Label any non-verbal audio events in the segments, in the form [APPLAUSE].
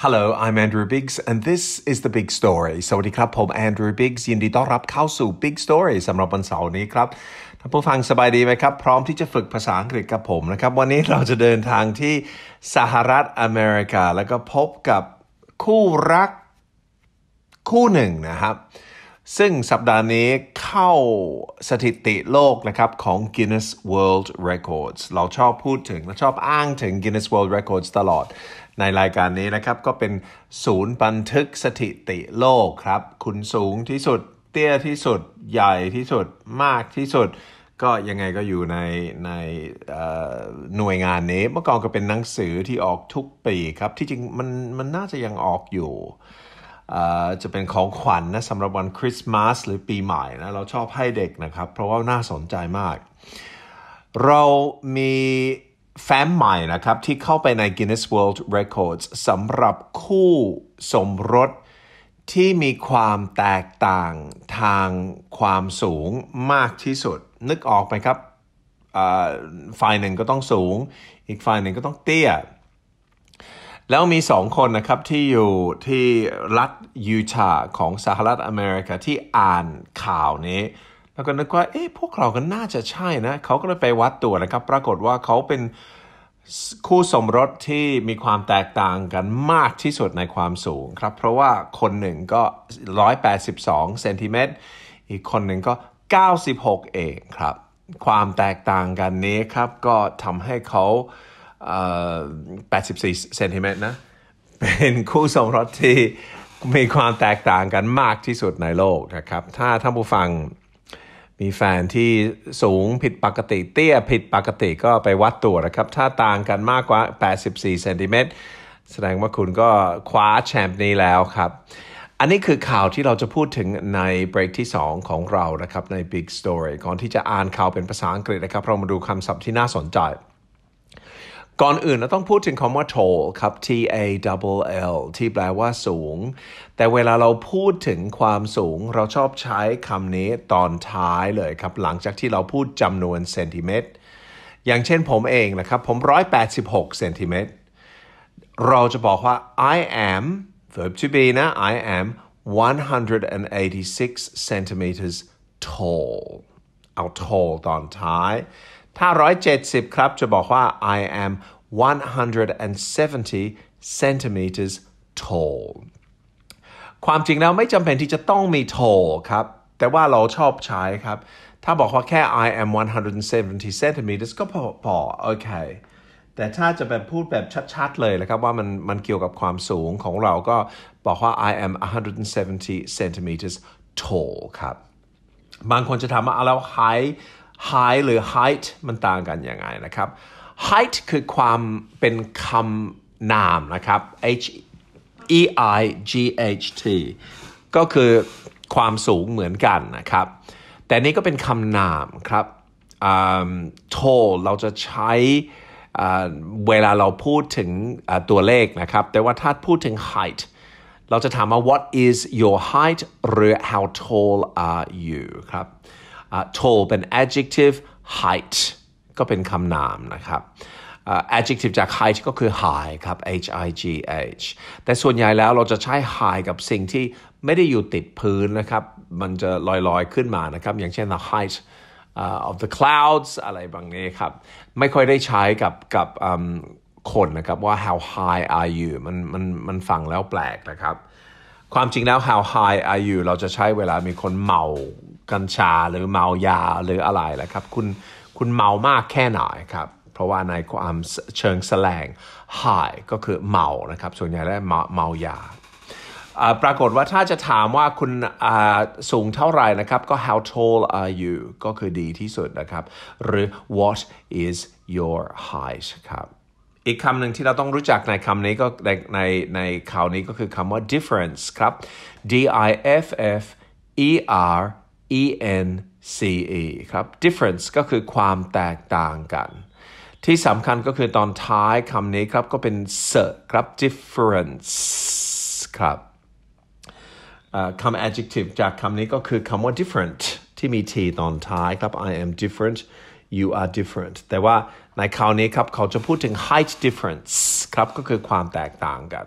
Hello I'm Andrew Biggs and this is the Big Story สวัสดีครับ ผม Andrew Biggs ยินดีต้อนรับเข้าสู่ Big Story สำหรับวันเสาร์นี้ครับท่านผู้ฟังสบายดีไหมครับ พร้อมที่จะฝึกภาษาอังกฤษกับผมนะครับ วันนี้เราจะเดินทางที่สหรัฐอเมริกา แล้วก็พบกับคู่รักคู่หนึ่งนะครับซึ่งสัปดาห์นี้เข้าสถิติโลกนะครับของ Guinness World Records เราชอบพูดถึงและชอบอ้างถึง Guinness World Records ตลอด ในรายการนี้นะครับก็เป็นศูนย์บันทึกสถิติโลกครับ คุณสูงที่สุดเตี้ยที่สุดใหญ่ที่สุดมากที่สุด ก็ยังไงก็อยู่ในในหน่วยงานนี้เมื่อก่อนก็เป็นหนังสือที่ออกทุกปีครับ ที่จริงมันมันน่าจะยังออกอยู่จะเป็นของขวัญนนะสำหรับวันคริสต์มาสหรือปีใหม่นะเราชอบให้เด็กนะครับ เพราะว่าน่าสนใจมาก เรามีแฟ้มใหม่นะครับ ที่เข้าไปใน Guinness World Records สำหรับคู่สมรสที่มีความแตกต่างทางความสูงมากที่สุด นึกออกไหมครับฝ่ายหนึ่งก็ต้องสูง อีกฝ่ายหนึ่งก็ต้องเตี้ยแล้วมีสองคนนะครับที่อยู่ที่รัฐยูทาห์ของสหรัฐอเมริกาที่อ่านข่าวนี้ แล้วก็นึกว่า เอ๊ะพวกเราก็น่าจะใช่นะเขาก็เลยไปวัดตัวนะครับ ปรากฏว่าเขาเป็นคู่สมรสที่มีความแตกต่างกันมากที่สุดในความสูงครับ เพราะว่าคนหนึ่งก็182เซนติเมตรอีกคนหนึ่งก็96เองครับ ความแตกต่างกันนี้ครับ ก็ทำให้เขา84เซนติเมตรนะ เป็นคู่สมรสที่มีความแตกต่างกันมากที่สุดในโลกนะครับ ถ้าท่านผู้ฟังมีแฟนที่สูงผิดปกติเตี้ยผิดปกติก็ไปวัดตัวนะครับ ถ้าต่างกันมากกว่า 84เซนติเมตรแสดงว่าคุณก็คว้าแชมป์นี้แล้วครับ อันนี้คือข่าวที่เราจะพูดถึงในเบรกที่ 2 ของเรานะครับใน Big Story ก่อนที่จะอ่านข่าวเป็นภาษาอังกฤษนะครับเรามาดูคำศัพท์ที่น่าสนใจก่อนอื่นเราต้องพูดถึงคำว่า tall ครับ T A double L ที่แปลว่าสูง แต่เวลาเราพูดถึงความสูง เราชอบใช้คำนี้ตอนท้ายเลยครับ หลังจากที่เราพูดจำนวนเซนติเมตร อย่างเช่นผมเองนะครับ ผม 186เซนติเมตรเราจะบอกว่า I am verb to be นะ I am 186 centimeters tall เอา tall ตอนท้ายถ้า170 ครับ จะบอกว่า I am 170 centimeters tall ความจริงแล้วไม่จำเป็นที่จะต้องมี tall ครับ แต่ว่าเราชอบใช้ครับ ถ้าบอกว่าแค่ I am 170 centimeters ก็พอ โอเค แต่ถ้าจะแบบพูดแบบชัด ๆ เลยนะครับว่ามันมันเกี่ยวกับความสูงของเราก็บอกว่า I am 170 centimeters tall ครับ บางคนจะถามว่าแล้ว height high หรือ height มันต่างกันยังไงนะครับ height คือความเป็นคำนามนะครับ h e i g h t ก็คือความสูงเหมือนกันนะครับ แต่นี้ก็เป็นคำนามครับ tall เราจะใช้เวลาเราพูดถึงตัวเลขนะครับ แต่ว่าถ้าพูดถึง height เราจะถามว่า what is your height หรือ how tall are you ครับ uh, tall เป็น adjective height ก็เป็นคำนามนะครับ uh, adjective จาก height ก็คือ high ครับ h i g h แต่ส่วนใหญ่แล้วเราจะใช้ high กับสิ่งที่ไม่ได้อยู่ติดพื้นนะครับ มันจะลอย ๆ ขึ้นมานะครับ อย่างเช่น the height uh, of the clouds อะไรบางนี้ครับ ไม่ค่อยได้ใช้กับกับคนนะครับ ว่า how high are you มันมันมันฟังแล้วแปลกนะครับความจริงแล้ว how high are you เราจะใช้เวลามีคนเมากัญชาหรือเมายาหรืออะไรแหละครับคุณคุณเมามากแค่ไหนครับ เพราะว่าในความเชิงแสลง high ก็คือเมานะครับ ส่วนใหญ่แล้วเมาเมายา ปรากฏว่าถ้าจะถามว่าคุณสูงเท่าไหร่นะครับก็ how tall are you ก็คือดีที่สุดนะครับ หรือ what is your height ครับอีกคำหนึ่งที่เราต้องรู้จักในคำนี้ก็ในในในข่าวนี้ก็คือคำว่า difference ครับ D I F F E R E N C E ครับ difference ก็คือความแตกต่างกัน ที่สำคัญก็คือตอนท้ายคำนี้ครับก็เป็นเสครับ difference ครับคำ adjective จากคำนี้ก็คือคำว่า different ที่มี t ตอนท้ายครับ I am different you are different แต่ว่าในคราวนี้ครับ เขาจะพูดถึง height difference ครับ ก็คือความแตกต่างกัน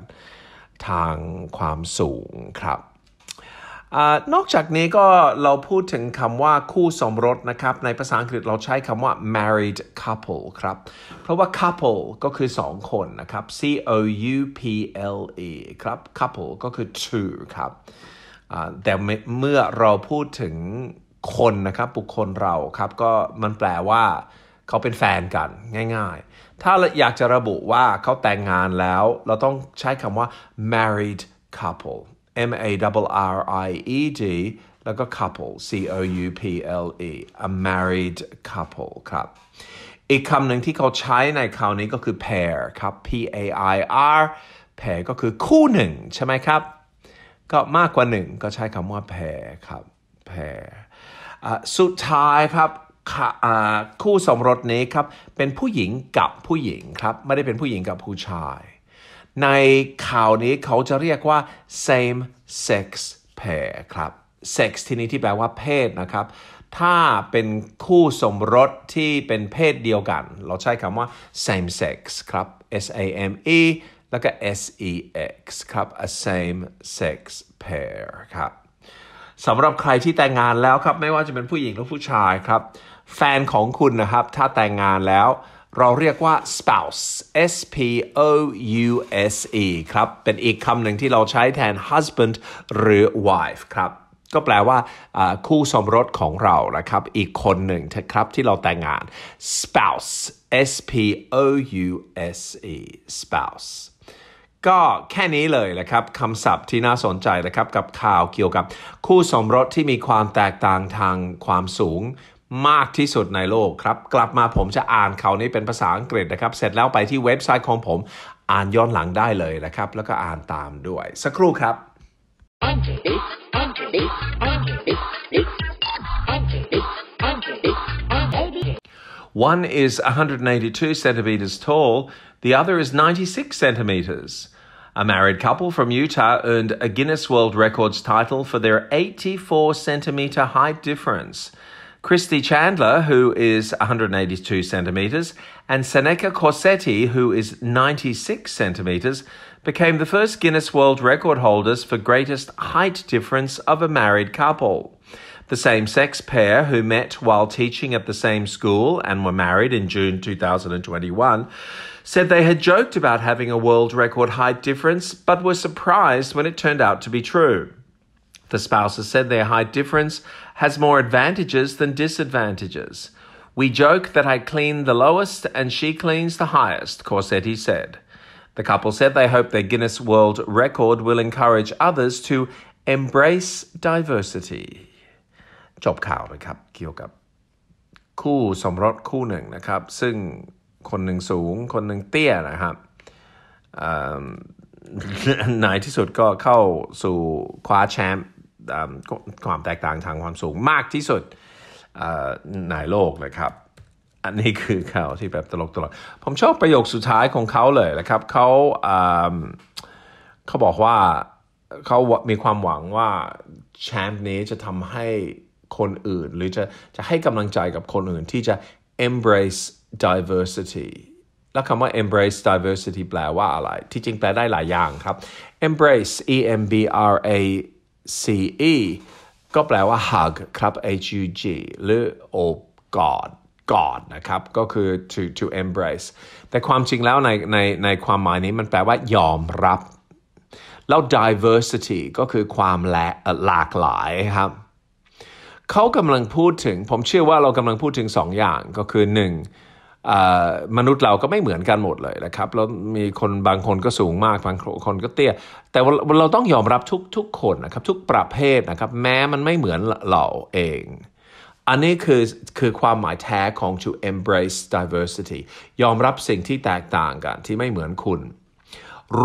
ทางความสูงครับอนอกจากนี้ก็เราพูดถึงคำว่า คู่สมรสนะครับ ในภาษาอังกฤษเราใช้คำว่า married couple ครับ เพราะว่า couple ก็คือ 2 คนนะครับ C O U P L E ครับ couple ก็คือ two ครับแต่เมื่อเราพูดถึงคนนะครับบุคคลเราครับ ก็มันแปลว่าเขาเป็นแฟนกันง่ายๆ ถ้าอยากจะระบุว่าเขาแต่งงานแล้ว เราต้องใช้คำว่า married couple M A W R I E D แล้วก็ couple C O U P L E a married couple ครับ อีกคำหนึ่งที่เขาใช้ในคราวนี้ก็คือ pair ครับ P A I R pair ก็คือคู่หนึ่งใช่ไหมครับก็มากกว่าหนึ่งก็ใช้คำว่า pair ครับ pair สุดท้ายครับคู่สมรสนี้ครับเป็นผู้หญิงกับผู้หญิงครับไม่ได้เป็นผู้หญิงกับผู้ชาย ในข่าวนี้เขาจะเรียกว่า same sex pair ครับ sex ที่นี้ที่แปลว่าเพศนะครับ ถ้าเป็นคู่สมรสที่เป็นเพศเดียวกัน เราใช้คำว่า same sex ครับ S A M E แล้วก็ S E X ครับ a same sex pair ครับสำหรับใครที่แต่งงานแล้วครับไม่ว่าจะเป็นผู้หญิงหรือผู้ชายครับแฟนของคุณนะครับ ถ้าแต่งงานแล้ว เราเรียกว่า spouse S P O U S E ครับ เป็นอีกคำหนึ่งที่เราใช้แทน husband หรือ wife ครับ ก็แปลว่าคู่สมรสของเรานะครับ อีกคนหนึ่งครับ ที่เราแต่งงาน spouse s p o u s e spouse ก็แค่นี้เลยนะครับ คำศัพท์ที่น่าสนใจนะครับ กับข่าวเกี่ยวกับคู่สมรสที่มีความแตกต่างทางความสูงมากที่สุดในโลกครับกลับมาผมจะอ่านเขานี้เป็นภาษาอังกฤษนะครับเสร็จแล้วไปที่เว็บไซต์ของผมอ่านย้อนหลังได้เลยนะครับแล้วก็อ่านตามด้วย สักครู่ครับ One is 182 centimeters tall, the other is 96 centimeters. A married couple from Utah earned a Guinness World Records title for their 84 centimeter height difference. Christy Chandler, who is 182 centimetres, and Seneca Corsetti, who is 96 centimetres, became the first Guinness World Record holders for greatest height difference of a married couple. The same sex pair who met while teaching at the same school and were married in June 2021 said they had joked about having a world record height difference but were surprised when it turned out to be true. The spouses said their height difference has more advantages than disadvantages. We joke that I clean the lowest and she cleans the highest, Corsetti said. The couple said they hope their Guinness World Record will encourage others to embrace diversity จบข่าวนะครับเกี่ยวกับคู่สมรสคู่หนึ่งนะครับซึ่งคนหนึ่งสูง [LAUGHS] ความแตกต่างทางความสูงมากที่สุดในโลกนะครับ อันนี้คือข่าวที่แบบตลกตลกผมชอบประโยคสุดท้ายของเขาเลยนะครับ เขาเขาบอกว่าเขามีความหวังว่า แชมป์นี้จะทำให้คนอื่นหรือจะจะให้กำลังใจกับคนอื่นที่จะ embrace diversity แล้วคำว่า embrace diversity แปลว่าอะไร ที่จริงแปลได้หลายอย่างครับ embrace e m b r a CE ก็แปลว่า hug ครับ HUG หรือโอบกอดกอดนะครับ ก็คือ to to embrace แต่ความจริงแล้วในในในความหมายนี้มันแปลว่า ยอมรับ แล้ว diversity ก็คือความหลากหลายครับเขากำลังพูดถึง ผมเชื่อว่าเรากำลังพูดถึงสองอย่างก็คือหนึ่งมนุษย์เราก็ไม่เหมือนกันหมดเลยนะครับแล้วมีคนบางคนก็สูงมาก บางคนก็เตี้ยแต่เราต้องยอมรับทุกทุกคนนะครับ ทุกประเภทนะครับ แม้มันไม่เหมือนเราเอง อันนี้คือคือความหมายแท้ของ to embrace diversity ยอมรับสิ่งที่แตกต่างกันที่ไม่เหมือนคุณ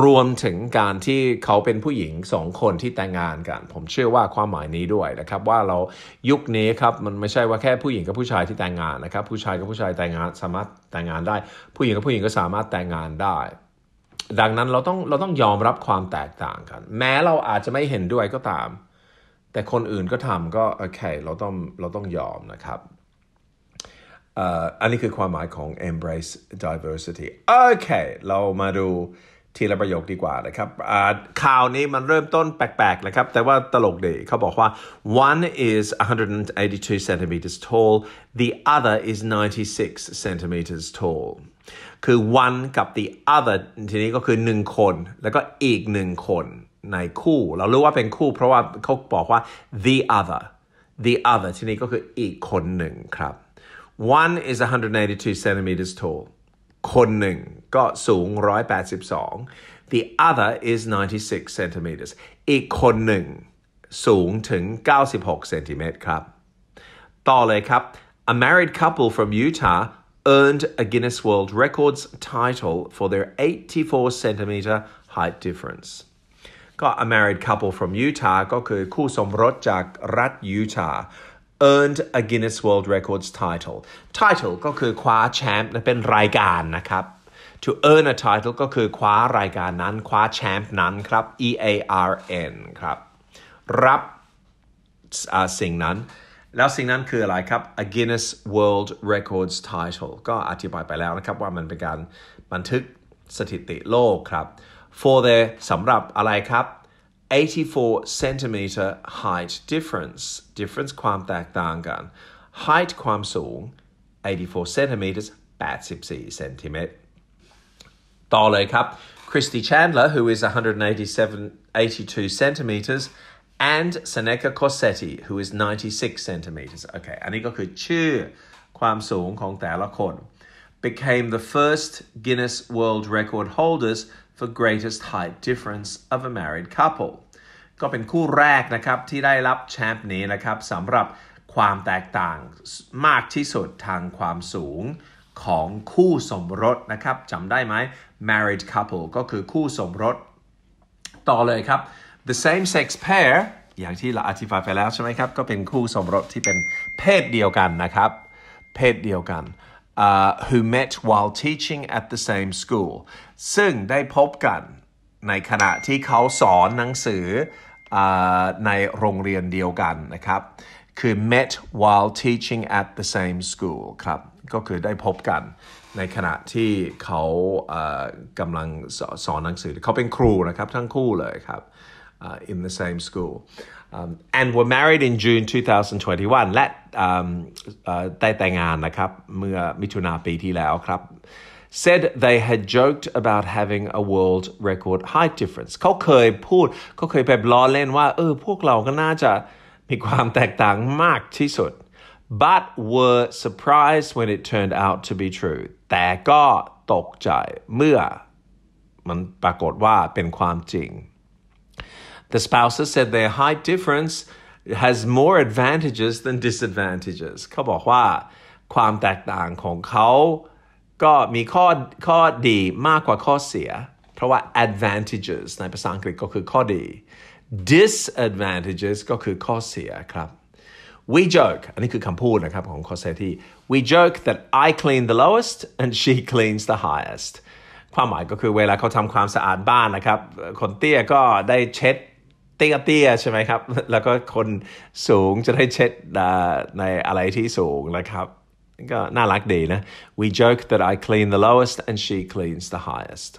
รวมถึงการที่เขาเป็นผู้หญิงสองคนที่แต่งงานกัน ผมเชื่อว่าความหมายนี้ด้วยนะครับ ว่าเรายุคนี้ครับมันไม่ใช่ว่าแค่ผู้หญิงกับผู้ชายที่แต่งงานนะครับ ผู้ชายกับผู้ชายแต่งงานสามารถแต่งงานได้ ผู้หญิงกับผู้หญิงก็สามารถแต่งงานได้ ดังนั้นเราต้องเราต้องยอมรับความแตกต่างกัน แม้เราอาจจะไม่เห็นด้วยก็ตาม แต่คนอื่นก็ทำก็โอเค เราต้องเราต้องยอมนะครับอันนี้คือความหมายของ embrace diversity โอเคเรามาดูทีละประโยคดีกว่านะครับข่าวนี้มันเริ่มต้นแปลก ๆ นะครับ แต่ว่าตลกดีเขาบอกว่า one is 182 centimeters tall the other is 96 centimeters tall คือ one กับ the other ทีนี้ก็คือ 1 คนแล้วก็อีก 1 คนในคู่ เรารู้ว่าเป็นคู่ เพราะว่าเขาบอกว่า the other the other ทีนี้ก็คืออีกคนหนึ่งครับ one is 182 centimeters tall คนหนึ่งก็สูง182 the other is 96 centimeters อีกคนหนึ่งสูงถึง 96 เซนติเมตรครับ ต่อเลยครับ a married couple from Utah earned a Guinness World Records title for their 84 centimeter height difference ก็ a married couple from Utah Utah earned a Guinness World Records title title ก็คือคว้าแชมป์เป็นรายการนะครับ to earn a title ก็คือคว้ารายการนั้น คว้าแชมป์นั้นครับ E A R N ครับ รับสิ่งนั้น แล้วสิ่งนั้นคืออะไรครับ a Guinness World Records title ก็อธิบายไปแล้วนะครับว่ามันเป็นการบันทึกสถิติโลกครับ for the สำหรับอะไรครับ84 centimeter height difference. Difference kwam taktangan. Height kwam sung, 84 centimeters, 84 centimeter. ต่อเลยครับ Christy Chandler, who is 187, 82 centimeters, and Seneca Corsetti, who is 96 centimeters. Okay, kon became the first Guinness World Record holders for greatest height difference of a married couple. ก็เป็นคู่แรกนะครับ ที่ได้รับแชมป์นี้นะครับสำหรับความแตกต่างมากที่สุดทางความสูงของคู่สมรสนะครับจำได้ไหม married couple ก็คือคู่สมรสต่อเลยครับ the same sex pair อย่างที่เราอธิบายไปแล้วใช่ไหมครับ ก็เป็นคู่สมรสที่เป็นเพศเดียวกันนะครับ เพศเดียวกัน uh, who met while teaching at the same school ซึ่งได้พบกันในขณะที่เขาสอนหนังสืออในโรงเรียนเดียวกันนะครับ คือ met while teaching at the same school ครับ ก็คือได้พบกัน ในขณะที่เขากำลังสอนหนังสือเขาเป็นครูนะครับ ทั้งคู่เลยครับ in the same school um, and were married in June 2021 และ um, ได้แต่งงานนะครับ เมื่อมิถุนาปีที่แล้วครับ said they had joked about having a world record height difference but were surprised when it turned out to be true แต่ก็ตกใจเมื่อมันปรากฏว่าเป็นความจริง The spouses said their height difference has more advantages than disadvantages เขาบอกว่าความแตกต่างของเขาก็มีข้อข้อดีมากกว่าข้อเสีย เพราะว่า advantages ในภาษาอังกฤษก็คือข้อดี disadvantages ก็คือข้อเสียครับ we joke อันนี้คือคำพูดนะครับของคอเซที่ we joke that I clean the lowest and she cleans the highest ความหมายก็คือเวลาเขาทำความสะอาดบ้านนะครับ คนเตี้ยก็ได้เช็ดเตี้ยเตี้ยใช่ไหมครับ แล้วก็คนสูงจะได้เช็ดในอะไรที่สูงนะครับก็น่ารักดีนะ We joke that I clean the lowest and she cleans the highest.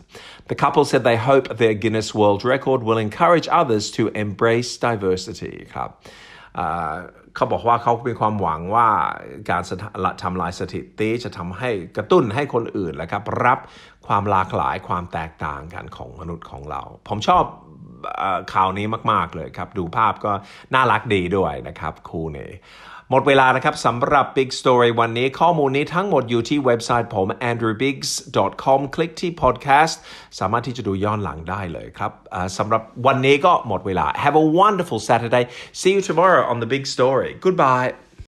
The couple said they hope their Guinness World Record will encourage others to embrace diversity ครับเขาบอกว่าเขามีความหวังว่าการทำลายสถิติจะทำให้กระตุ้นให้คนอื่นนะครับ รับความหลากหลายความแตกต่างกันของมนุษย์ของเรา ผมชอบข่าวนี้มาก ๆ เลยครับ ดูภาพก็น่ารักดีด้วยนะครับ คู่นี้หมดเวลานะครับสำหรับ Big Story วันนี้ข้อมูลนี้ทั้งหมดอยู่ที่เว็บไซต์ผม andrewbiggs.com คลิกที่ podcast สามารถที่จะดูย้อนหลังได้เลยครับสำหรับวันนี้ก็หมดเวลา Have a wonderful Saturday see you tomorrow on the Big Story goodbye